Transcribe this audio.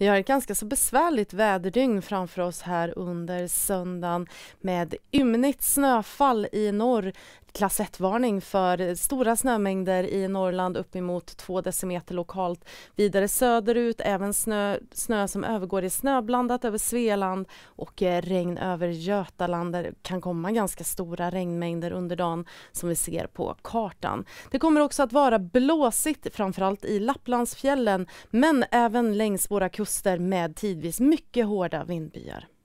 Vi har ett ganska så besvärligt väderdygn framför oss här under söndagen med ymnigt snöfall i norr klass 1-varning för stora snömängder i Norrland uppemot 2 decimeter lokalt. Vidare söderut även snö, snö som övergår i snöblandat över Svealand och eh, regn över Götaland där kan komma ganska stora regnmängder under dagen som vi ser på kartan. Det kommer också att vara blåsigt framförallt i Lapplandsfjällen men även längs våra kuster med tidvis mycket hårda vindbyar.